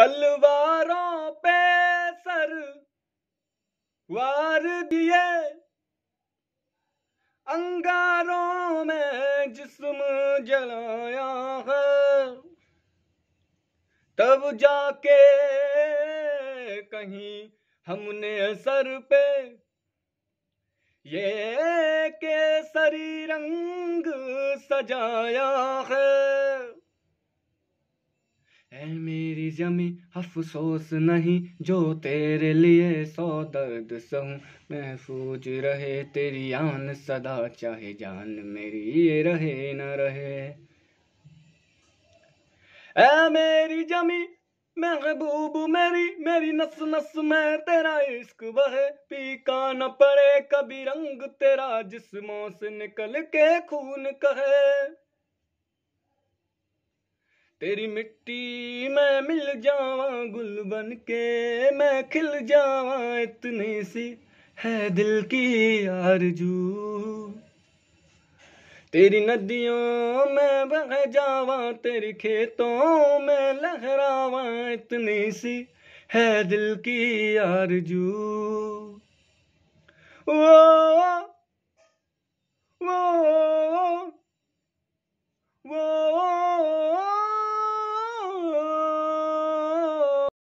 तलवारों पे सर वार दिए अंगारों में जिस्म जलाया है तब जाके कहीं हमने सर पे ये केसरी रंग सजाया है है मेरी जमी अफसोस नहीं जो तेरे लिए सो दर्द सहूँ महफूज रहे तेरी आन सदा चाहे जान मेरी ये रहे न रहे ए मेरी जमी महबूब मेरी मेरी नस नस में तेरा इश्क बहे पीका न पड़े कभी रंग तेरा जिसमों से निकल के खून कहे तेरी मिट्टी में मिल जावा गुल बन के मैं खिल जावा इतनी सी है दिल की आरजू तेरी नदियों में बह जावा तेरी खेतों में लहरावा इतनी सी है दिल की आरजू वो वो वो, वो